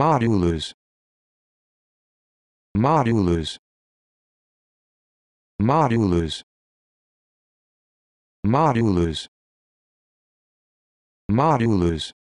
modulus modulus modulus modulus modulus